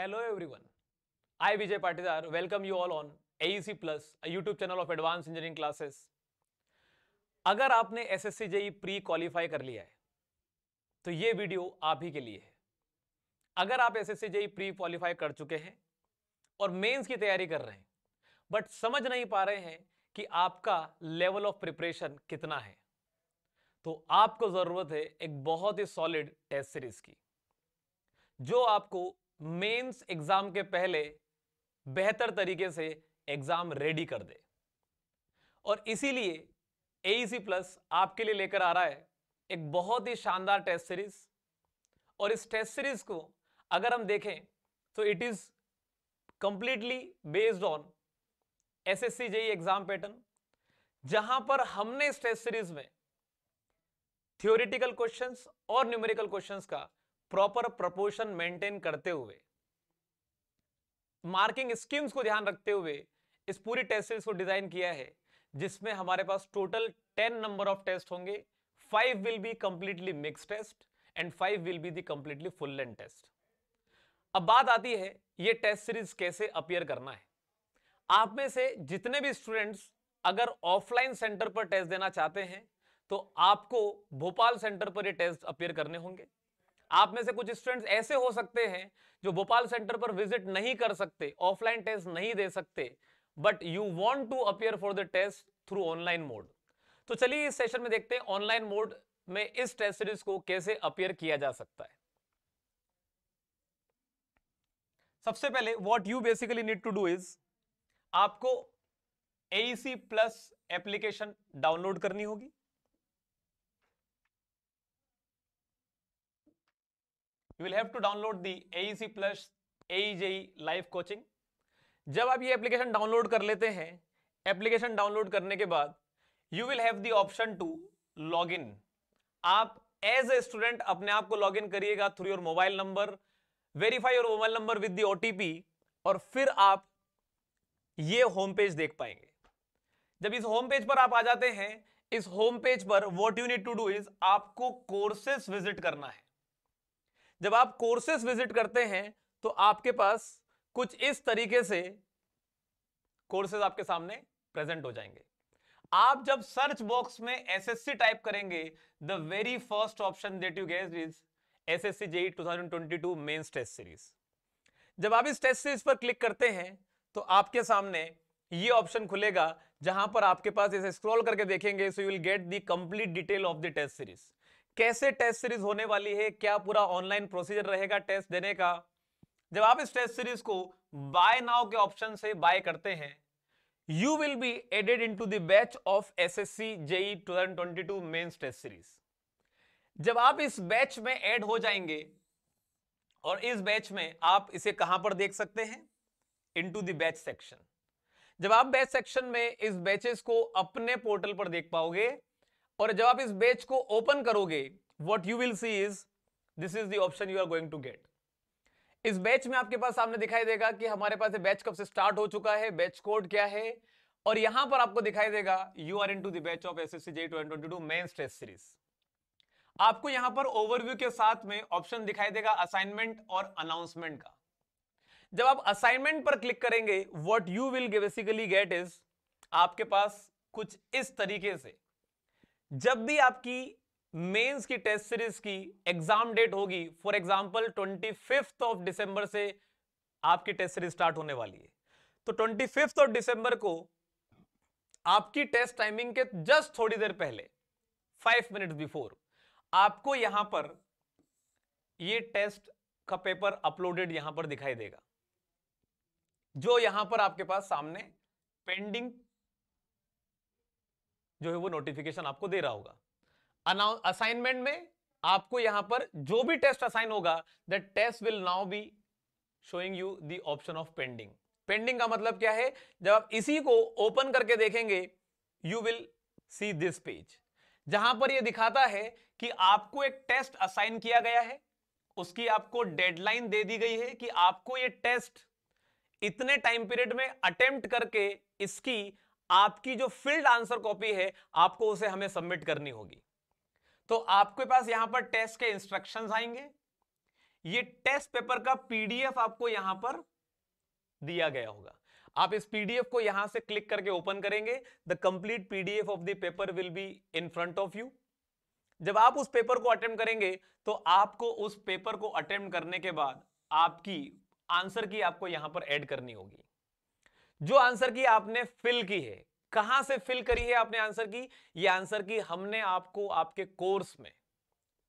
hello everyone I Vijay Patidar welcome you all on AEC plus YouTube channel of advance engineering classes अगर आपने S S JE pre qualify कर लिया है तो ये वीडियो आप ही के लिए है अगर आप S S JE pre qualify कर चुके हैं और मेंस की तैयारी कर रहे हैं बट समझ नहीं पा रहे हैं कि आपका लेवल ऑफ प्रिपरेशन कितना है तो आपको जरूरत है एक बहुत ही सॉलिड टेस्ट सीरीज की जो आपको मेंस एग्जाम के पहले बेहतर तरीके से एग्जाम रेडी कर दे और इसीलिए एईसी प्लस e आपके लिए लेकर आ रहा है एक बहुत ही शानदार टेस्ट सीरीज और इस टेस्ट सीरीज को अगर हम देखें तो it is completely based on SSC JE exam pattern जहां पर हमने इस टेस्ट सीरीज में थियोरिटिकल क्वेश्चंस और न्यूमेरिकल क्वेश्चंस का प्रॉपर प्रपोर्शन मेंटेन करते हुए मार्किंग स्कीम्स को ध्यान रखते हुए इस पूरी टेस्ट सीरीज को डिजाइन किया है जिसमें हमारे पास total ten number of test होंगे five will be completely mixed test and five will be the completely full length test अब बात आती है ये टेस्ट सीरीज कैसे अपियर करना है आप में से जितने भी स्टूडेंट्स अगर ऑफलाइन सेंटर पर टेस्ट देना चाहते हैं तो आपको भोपाल सेंटर पर ये टेस्ट अपियर करने होंगे आप में से कुछ स्टूडेंट्स ऐसे हो सकते हैं जो भोपाल सेंटर पर विजिट नहीं कर सकते ऑफलाइन टेस्ट नहीं दे सकते but you want to appear for the test through online mode तो चलिए इस सेशन में देखते हैं ऑनलाइन मोड में इस टेस्ट सीरीज को कैसे अपियर किया जा सकता है सबसे पहले what you basically need to do is आपको एईसी प्लस एप्लीकेशन डाउनलोड करनी होगी you will have to download the AC plus J live coaching जब आप ये एप्लीकेशन डाउनलोड कर लेते हैं एप्लीकेशन डाउनलोड करने के बाद you will have the option to log in आप एज ए स्टूडेंट अपने आप को लॉग इन करिएगा through your mobile number verify your mobile number with the OTP और फिर आप ये होम पेज देख पाएंगे जब इस होम पेज पर आप आ जाते हैं इस होम पेज पर what you need to do is आपको कोर्सेस विजिट करना है जब आप कोर्सेस विजिट करते हैं तो आपके पास कुछ इस तरीके से कोर्सेज आपके सामने प्रेजेंट हो जाएंगे आप जब सर्च बॉक्स में एसएससी टाइप करेंगे the very first option that you guess is SSC JE 2022 mains test series जब आप इस टेस्ट सीरीज पर क्लिक करते हैं तो आपके सामने ये ऑप्शन खुलेगा जहां पर आपके पास इसे स्क्रॉल करके देखेंगे so you will get the complete detail of the test series कैसे टेस्ट सीरीज होने वाली है क्या पूरा ऑनलाइन प्रोसीजर रहेगा टेस्ट देने का जब आप इस टेस्ट सीरीज को बाय नाउ के ऑप्शन से बाय करते हैं you will be added in to batch of S S C JE two thousand twenty two main test series जब आप इस बैच में एड हो जाएंगे और इस बैच में आप इसे कहां पर देख सकते हैं इन टू दैच सेक्शन जब आप बैच सेक्शन में इस बैचेस को अपने पोर्टल पर देख पाओगे और जब आप इस बेच को ओपन करोगे what you will see is this is the you are going to get इस बैच में आपके पास सामने दिखाई देगा कि हमारे पास बैच कब से स्टार्ट हो चुका है बैच कोड क्या है और यहां पर आपको दिखाई देगा you are in to batch of S S C J twenty series आपको यहां पर ओवरव्यू के साथ में ऑप्शन दिखाई देगा असाइनमेंट और अनाउंसमेंट का जब आप असाइनमेंट पर क्लिक करेंगे what you will basically get is आपके पास कुछ इस तरीके से जब भी आपकी मेंस की टेस्ट सीरीज की एग्जाम डेट होगी for example 25th of December से आपकी टेस्ट सीरीज स्टार्ट होने वाली है तो 25th ऑफ दिसंबर को आपकी टेस्ट टाइमिंग के जस्ट थोड़ी देर पहले फाइव मिनट बिफोर आपको यहां पर ये टेस्ट का पेपर अपलोडेड यहां पर दिखाई देगा जो यहां पर आपके पास सामने पेंडिंग जो है वो नोटिफिकेशन आपको दे रहा होगा असाइनमेंट में आपको यहां पर जो भी टेस्ट असाइन होगा that test will now be showing you the option of pending pending का मतलब क्या है जब आप इसी को ओपन करके देखेंगे you will see this page जहां पर ये दिखाता है कि आपको एक टेस्ट असाइन किया गया है उसकी आपको डेडलाइन दे दी गई है कि आपको ये टेस्ट इतने टाइम पीरियड में अटेम्प्ट करके इसकी आपकी जो फिल्ड आंसर कॉपी है आपको उसे हमें सबमिट करनी होगी तो आपके पास यहां पर टेस्ट के इंस्ट्रक्शंस आएंगे ये टेस्ट पेपर का पीडीएफ आपको यहां पर दिया गया होगा आप इस पीडीएफ को यहां से क्लिक करके ओपन करेंगे the complete PDF of the paper will be in front of you जब आप उस पेपर को अटेम्प्ट करेंगे तो आपको उस पेपर को अटेम्प्ट करने के बाद आपकी आंसर की आपको यहां पर ऐड करनी होगी जो आंसर की आपने फिल की है कहां से फिल करी है आपने आंसर की ये आंसर की हमने आपको आपके कोर्स में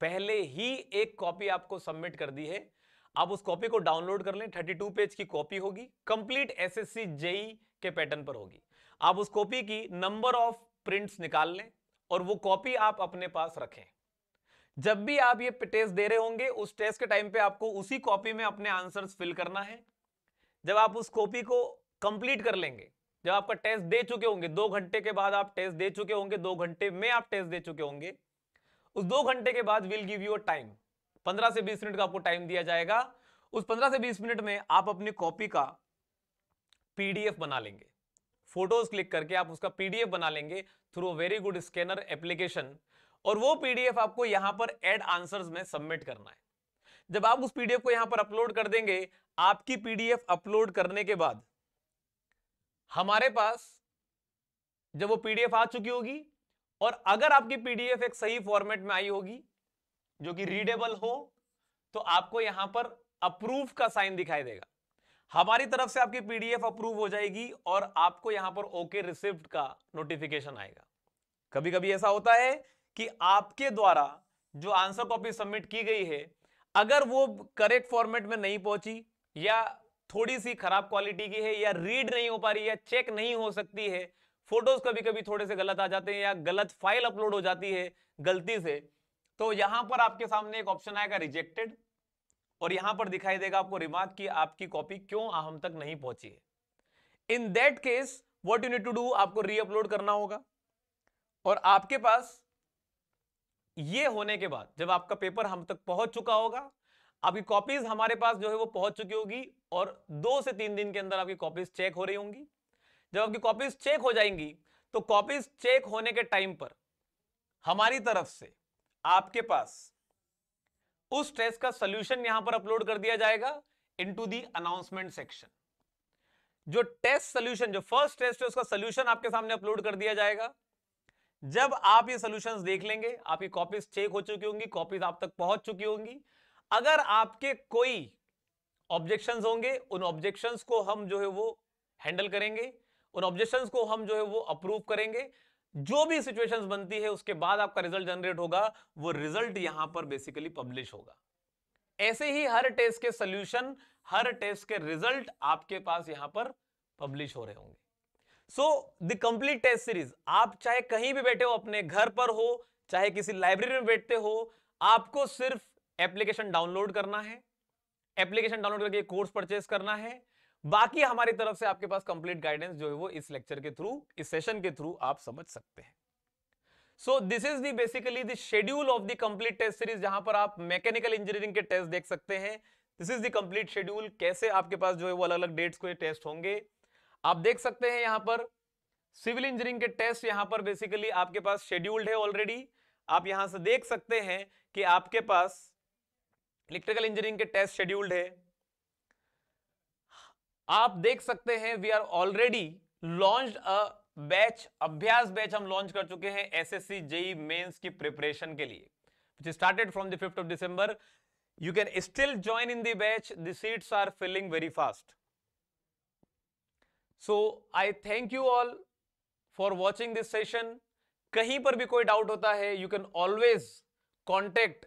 पहले ही एक कॉपी आपको सबमिट कर दी है आप उस कॉपी को डाउनलोड कर लें 32 पेज की कॉपी होगी कंप्लीट एसएससी जेई के पैटर्न पर होगी आप उस कॉपी की नंबर ऑफ प्रिंट्स निकाल लें और वो कॉपी आप अपने पास रखें जब भी आप ये टेस्ट दे रहे होंगे उस टेस्ट के टाइम पे आपको उसी कॉपी में अपने आंसर्स फिल करना है जब आप उस कॉपी को कंप्लीट कर लेंगे जब आपका टेस्ट दे चुके होंगे दो घंटे के बाद आप टेस्ट दे चुके होंगे दो घंटे में आप टेस्ट दे चुके होंगे उस दो घंटे के बाद will give you a time पंद्रह से बीस मिनट का आपको टाइम दिया जाएगा उस पंद्रह से बीस मिनट में आप अपनी कॉपी का पीडीएफ बना लेंगे फोटोज क्लिक करके आप उसका पीडीएफ बना लेंगे through very good scanner application और वो पीडीएफ आपको यहां पर एड आंसर्स में सबमिट करना है जब आप उस पीडीएफ को यहां पर अपलोड कर देंगे आपकी पीडीएफ अपलोड करने के बाद हमारे पास जब वो पीडीएफ आ चुकी होगी और अगर आपकी पीडीएफ एक सही फॉर्मेट में आई होगी जो कि रीडेबल हो तो आपको यहां पर अप्रूव का साइन दिखाई देगा हमारी तरफ से आपकी पीडीएफ अप्रूव हो जाएगी और आपको यहां पर ओके रिसिप्ट का नोटिफिकेशन आएगा कभी कभी ऐसा होता है कि आपके द्वारा जो आंसर कॉपी सबमिट की गई है अगर वो करेक्ट फॉर्मेट में नहीं पहुंची या थोड़ी सी खराब क्वालिटी की है या रीड नहीं हो पा रही है चेक नहीं हो सकती है फोटोज कभी कभी थोड़े से गलत आ जाते हैं या गलत फाइल अपलोड हो जाती है गलती से तो यहां पर आपके सामने एक ऑप्शन आएगा रिजेक्टेड और यहां पर दिखाई देगा आपको रिमार्क की आपकी कॉपी क्यों हम तक नहीं पहुंची है in that case what you need to do आपको रीअपलोड करना होगा और आपके पास ये होने के बाद जब आपका पेपर हम तक पहुंच चुका होगा आपकी कॉपीज हमारे पास जो है वो पहुंच चुकी होगी और दो से तीन दिन के अंदर आपकी कॉपीज चेक हो रही होंगी जब आपकी कॉपीज चेक हो जाएंगी तो कॉपीज चेक होने के टाइम पर हमारी तरफ से आपके पास उस टेस्ट का सोल्यूशन यहां पर अपलोड कर दिया जाएगा इनटू दी अनाउंसमेंट सेक्शन जो टेस्ट सोल्यूशन जो फर्स्ट टेस्ट है उसका सोल्यूशन आपके सामने अपलोड कर दिया जाएगा जब आप ये सोल्यूशन देख लेंगे आपकी कॉपीज चेक हो चुकी होंगी कॉपीज आप तक पहुंच चुकी होंगी अगर आपके कोई ऑब्जेक्शंस होंगे उन ऑब्जेक्शंस को हम जो है वो हैंडल करेंगे उन ऑब्जेक्शंस को हम जो है वो अप्रूव करेंगे जो भी सिचुएशंस बनती है उसके बाद आपका रिजल्ट जनरेट होगा वो रिजल्ट यहां पर बेसिकली पब्लिश होगा ऐसे ही हर टेस्ट के सोल्यूशन हर टेस्ट के रिजल्ट आपके पास यहां पर पब्लिश हो रहे होंगे so the complete test series आप चाहे कहीं भी बैठे हो अपने घर पर हो चाहे किसी लाइब्रेरी में बैठते हो आपको सिर्फ एप्लीकेशन डाउनलोड करना है एप्लीकेशन डाउनलोड करके कोर्स परचेस करना है बाकी हमारी तरफ से आपके पास कंप्लीट गाइडेंस जो है वो इस लेक्चर के थ्रू इस सेशन के थ्रू आप समझ सकते हैं so this is the basically the schedule of the complete test series जहां पर आप मैकेनिकल इंजीनियरिंग के टेस्ट देख सकते हैं this is the complete schedule कैसे आपके पास जो है वो अलग अलग डेट्स के टेस्ट होंगे आप देख सकते हैं यहाँ पर सिविल इंजीनियरिंग के टेस्ट यहाँ पर बेसिकली आपके पास शेड्यूल्ड है ऑलरेडी आप यहां से देख सकते हैं कि आपके पास इलेक्ट्रिकल इंजीनियरिंग के टेस्ट शेड्यूल्ड है आप देख सकते हैं we are already launch a batch Abhyas batch हम लॉन्च कर चुके हैं एस एसएससी जेई मेंस की प्रिपरेशन के लिए started from the fifth of December you can still join in batch seats are filling very fast so I thank you all for watching this session कहीं पर भी कोई doubt होता है you can always contact